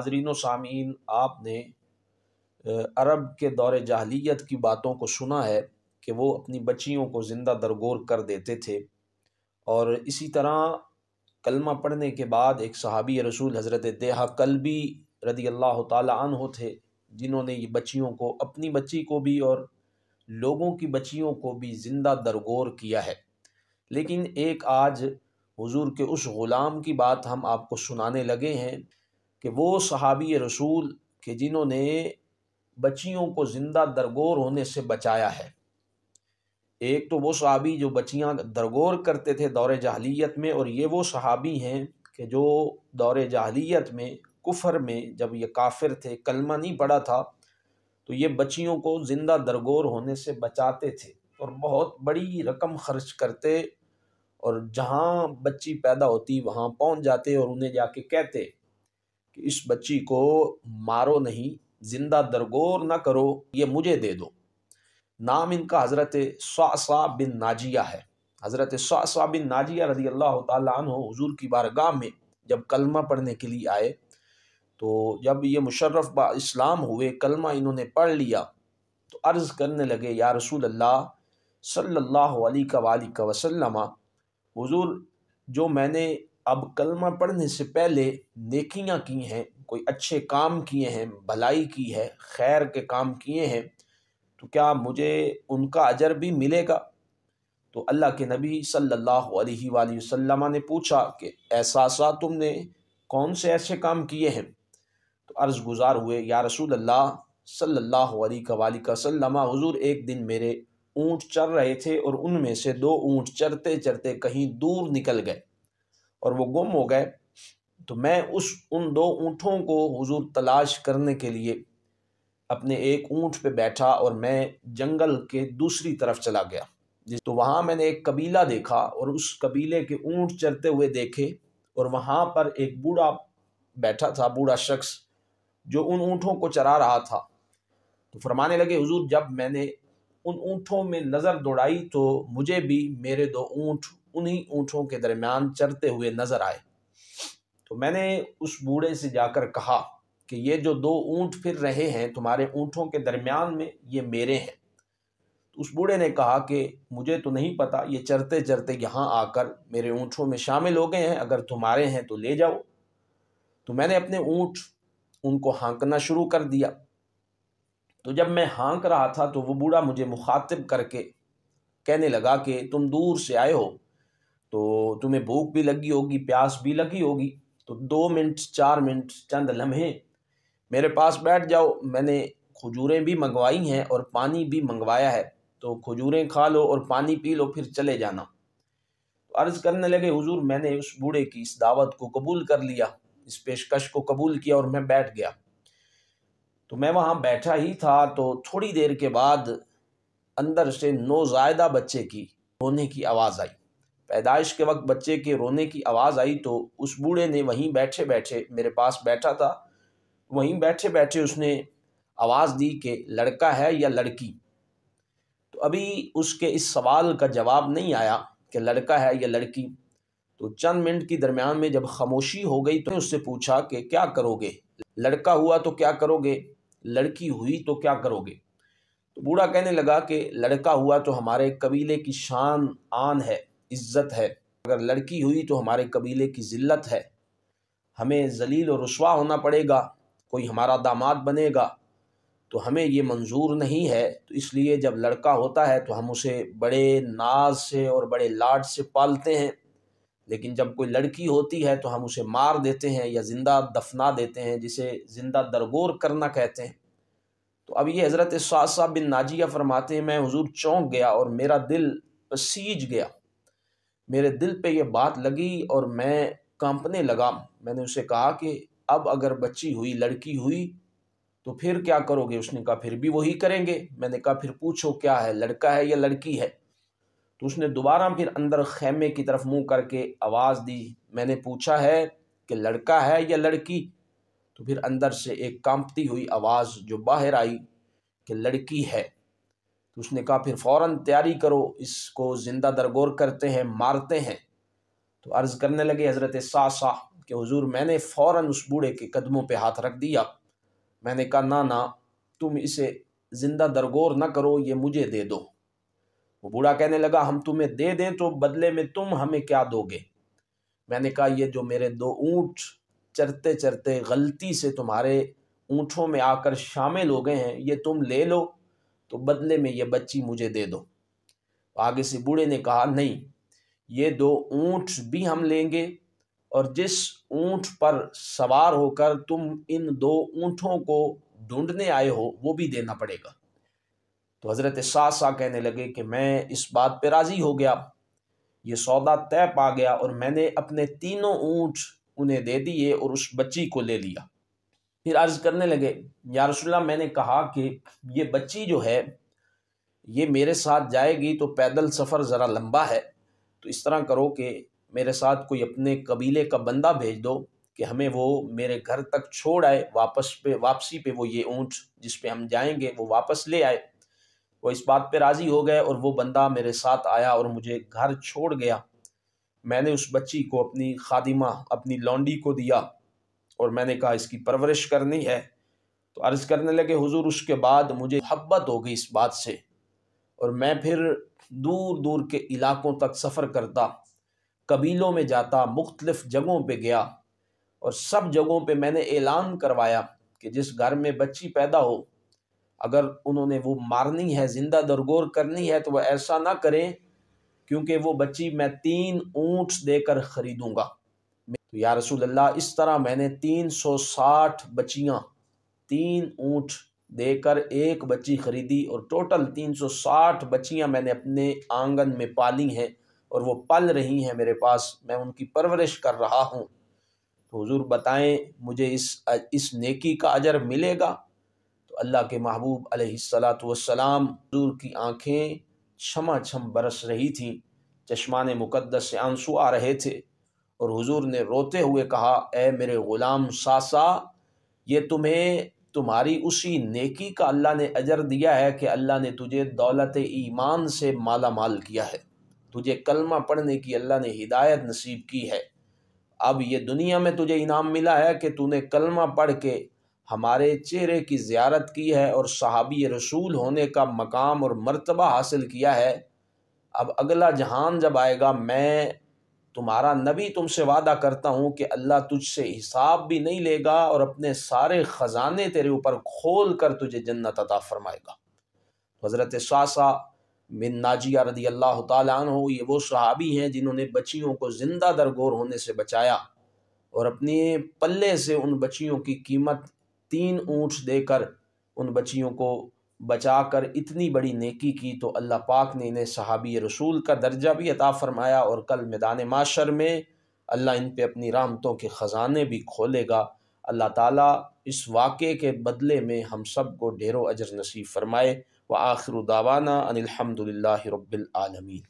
नाजरीन सामीन आपने अरब के दौर जाहलीत की बातों को सुना है कि वो अपनी बच्चियों को ज़िंदा दरगोर कर देते थे और इसी तरह कलमा पढ़ने के बाद एक सहाबी रसूल हज़रत देहा कलबी रदी अल्लाह तहो थे जिन्होंने ये बच्चियों को अपनी बच्ची को भी और लोगों की बच्चियों को भी ज़िंदा दरगोर किया है लेकिन एक आज हुजूर के उस ग़ुलाम की बात हम आपको सुनाने लगे हैं कि वो सहाबी रसूल के जिन्होंने बच्चियों को ज़िंदा दरगोर होने से बचाया है एक तो वो सहाबी जो बच्चियाँ दरगोर करते थे दौर जहलीत में और ये वो सहाबी हैं कि जो दौर जहलीत में कुफर में जब ये काफिर थे कलमा नहीं पड़ा था तो ये बच्चियों को ज़िंदा दरगोर होने से बचाते थे और बहुत बड़ी रकम खर्च करते और जहाँ बच्ची पैदा होती वहाँ पहुँच जाते और उन्हें जाके कहते कि इस बच्ची को मारो नहीं जिंदा दरगोर ना करो ये मुझे दे दो नाम इनका हज़रत स्वासा बिन नाजिया है हज़रत स्वासा बिन नाजिया रजी अल्लाह तु हजूर की बारगाह में जब कलमा पढ़ने के लिए आए तो जब ये मुशर्रफ बा इस्लाम हुए कलमा इन्होंने पढ़ लिया तो अर्ज़ करने लगे या रसूल अल्लाह सल्ला वसलम हजूर जो मैंने अब कलमा पढ़ने से पहले नेकियाँ की हैं कोई अच्छे काम किए हैं भलाई की है खैर के काम किए हैं तो क्या मुझे उनका अजर भी मिलेगा तो अल्लाह के नबी सल्लल्लाहु अलैहि वसल्लम ने पूछा कि एहसास तुमने कौन से ऐसे काम किए हैं तो अर्ज़ गुजार हुए या रसूल अल्लाह सल्लल्लाहु अलैहि वसल्लम हुजूर एक दिन मेरे ऊँट चर रहे थे और उनमें से दो ऊँट चरते चरते कहीं दूर निकल गए और वो गुम हो गए तो मैं उस उन दो ऊँटों को हुजूर तलाश करने के लिए अपने एक ऊँट पे बैठा और मैं जंगल के दूसरी तरफ चला गया जिस तो वहाँ मैंने एक कबीला देखा और उस कबीले के ऊँट चरते हुए देखे और वहाँ पर एक बूढ़ा बैठा था बूढ़ा शख्स जो उन ऊँटों को चरा रहा था तो फरमाने लगे हुजूर जब मैंने उन ऊँटों में नज़र दौड़ाई तो मुझे भी मेरे दो ऊँट उन्हीं ऊँटों के दरमियान चरते हुए नजर आए तो मैंने उस बूढ़े से जाकर कहा कि ये जो दो ऊँट फिर रहे हैं तुम्हारे ऊँटों के दरमियान में ये मेरे हैं तो उस बूढ़े ने कहा कि मुझे तो नहीं पता ये चरते चरते यहाँ आकर मेरे ऊँटों में शामिल हो गए हैं अगर तुम्हारे हैं तो ले जाओ तो मैंने अपने ऊँट उनको हाँकना शुरू कर दिया तो जब मैं हाँक रहा था तो वो बूढ़ा मुझे मुखातिब करके कहने लगा कि तुम दूर से आए हो तो तुम्हें भूख भी लगी होगी प्यास भी लगी होगी तो दो मिनट चार मिनट चंद लम्हे मेरे पास बैठ जाओ मैंने खजूरें भी मंगवाई हैं और पानी भी मंगवाया है तो खजूरें खा लो और पानी पी लो फिर चले जाना तो अर्ज़ करने लगे हुजूर मैंने उस बूढ़े की इस दावत को कबूल कर लिया इस पेशकश को कबूल किया और मैं बैठ गया तो मैं वहाँ बैठा ही था तो थोड़ी देर के बाद अंदर से नौजायदा बच्चे की रोने की आवाज़ आई पैदाइश के वक्त बच्चे के रोने की आवाज़ आई तो उस बूढ़े ने वहीं बैठे बैठे मेरे पास बैठा था वहीं बैठे बैठे उसने आवाज़ दी कि लड़का है या लड़की तो अभी उसके इस सवाल का जवाब नहीं आया कि लड़का है या लड़की तो चंद मिनट की दरमियान में जब खामोशी हो गई तो उससे पूछा कि क्या करोगे लड़का हुआ तो क्या करोगे लड़की हुई तो क्या करोगे तो बूढ़ा कहने लगा कि लड़का हुआ तो हमारे कबीले की शान आन है इज़्ज़त है अगर लड़की हुई तो हमारे कबीले की ज़िल्लत है हमें जलील और रसवा होना पड़ेगा कोई हमारा दामाद बनेगा तो हमें ये मंजूर नहीं है तो इसलिए जब लड़का होता है तो हम उसे बड़े नाज से और बड़े लाड से पालते हैं लेकिन जब कोई लड़की होती है तो हम उसे मार देते हैं या ज़िंदा दफना देते हैं जिसे ज़िंदा दरगोर करना कहते हैं तो अब ये हज़रत साहब बिन नाजिया फरमाते हैं मैं हुजूर चौंक गया और मेरा दिल पसीज गया मेरे दिल पे ये बात लगी और मैं कांपने लगा मैंने उसे कहा कि अब अगर बच्ची हुई लड़की हुई तो फिर क्या करोगे उसने कहा फिर भी वही करेंगे मैंने कहा फिर पूछो क्या है लड़का है या लड़की है तो उसने दोबारा फिर अंदर खेमे की तरफ मुंह करके आवाज़ दी मैंने पूछा है कि लड़का है या लड़की तो फिर अंदर से एक कांपती हुई आवाज़ जो बाहर आई कि लड़की है तो उसने कहा फिर फ़ौर तैयारी करो इसको ज़िंदा दरगोर करते हैं मारते हैं तो अर्ज़ करने लगे हज़रत साह कि हज़ूर मैंने फ़ौर उस बूढ़े के कदमों पर हाथ रख दिया मैंने कहा ना ना तुम इसे ज़िंदा दरगोर ना करो ये मुझे दे दो वो बूढ़ा कहने लगा हम तुम्हें दे दें तो बदले में तुम हमें क्या दोगे मैंने कहा ये जो मेरे दो ऊँट चरते चरते गलती से तुम्हारे ऊँटों में आकर शामिल हो गए हैं ये तुम ले लो तो बदले में ये बच्ची मुझे दे दो आगे से बूढ़े ने कहा नहीं ये दो ऊँट भी हम लेंगे और जिस ऊँट पर सवार होकर तुम इन दो ऊँटों को ढूंढने आए हो वो भी देना पड़ेगा तो हज़रत शाह शाह कहने लगे कि मैं इस बात पर राज़ी हो गया ये सौदा तय पा गया और मैंने अपने तीनों ऊँट उन्हें दे दिए और उस बच्ची को ले लिया फिर अर्ज़ करने लगे या रसुल्ला मैंने कहा कि ये बच्ची जो है ये मेरे साथ जाएगी तो पैदल सफ़र ज़रा लंबा है तो इस तरह करो कि मेरे साथ कोई अपने कबीले का बंदा भेज दो कि हमें वो मेरे घर तक छोड़ आए वापस पे वापसी पे वो ये ऊँट जिस पे हम जाएंगे वो वापस ले आए वो इस बात पे राज़ी हो गए और वो बंदा मेरे साथ आया और मुझे घर छोड़ गया मैंने उस बच्ची को अपनी खादिमा अपनी लौंडी को दिया और मैंने कहा इसकी परवरिश करनी है तो अर्ज़ करने लगे हुजूर उसके बाद मुझे हब्बत हो गई इस बात से और मैं फिर दूर दूर के इलाकों तक सफ़र करता कबीलों में जाता मुख्तलफ़ जगहों पे गया और सब जगहों पे मैंने ऐलान करवाया कि जिस घर में बच्ची पैदा हो अगर उन्होंने वो मारनी है ज़िंदा दरगोर करनी है तो वह ऐसा ना करें क्योंकि वो बच्ची मैं तीन ऊँट देकर ख़रीदूँगा तो या रसूल अल्लाह इस तरह मैंने तीन सौ साठ बच्चियाँ तीन ऊँट देकर एक बच्ची ख़रीदी और टोटल तीन सौ साठ बच्चियाँ मैंने अपने आंगन में पाली हैं और वो पल रही हैं मेरे पास मैं उनकी परवरिश कर रहा हूँ तो हजूर बताएं मुझे इस इस नेकी का अजर मिलेगा तो अल्लाह के महबूब अलैहिस्सलाम हजूर की आँखें छमा छम बरस रही थी चश्मान मुकद्दस से आंसू आ रहे थे और हुजूर ने रोते हुए कहा ए मेरे ग़ुलाम सासा ये तुम्हें तुम्हारी उसी नेकी का अल्लाह ने अजर दिया है कि अल्लाह ने तुझे दौलत ईमान से माला माल किया है तुझे कलमा पढ़ने की अल्लाह ने हिदायत नसीब की है अब ये दुनिया में तुझे इनाम मिला है कि तूने कलमा पढ़ के हमारे चेहरे की ज्यारत की है और सहाबी रसूल होने का मकाम और मरतबा हासिल किया है अब अगला जहान जब आएगा मैं तुम्हारा नबी तुमसे वादा करता हूँ कि अल्लाह तुझसे हिसाब भी नहीं लेगा और अपने सारे ख़जाने तेरे ऊपर खोल कर तुझे जन्नत अता फरमाएगा हज़रत सासा बिन नाजिया रदी अल्लाह तु ये वो सहाबी हैं जिन्होंने बच्चियों को ज़िंदा दरगोर होने से बचाया और अपने पल्ले से उन बच्चियों की कीमत तीन ऊँट देकर उन बच्चियों को बचा कर इतनी बड़ी नेकी की तो अल्लाह पाक ने इन्हें सहाबी रसूल का दर्जा भी अता फ़रमाया और कल मैदान माशर में अल्लाह इन पर अपनी रामतों के ख़जाने भी खोलेगा अल्लाह ताला इस वाक़े के बदले में हम सब को ढेरों अजर नसीब फरमाए व आखिर दावाना अनिलहमदिल्ला रबालमीन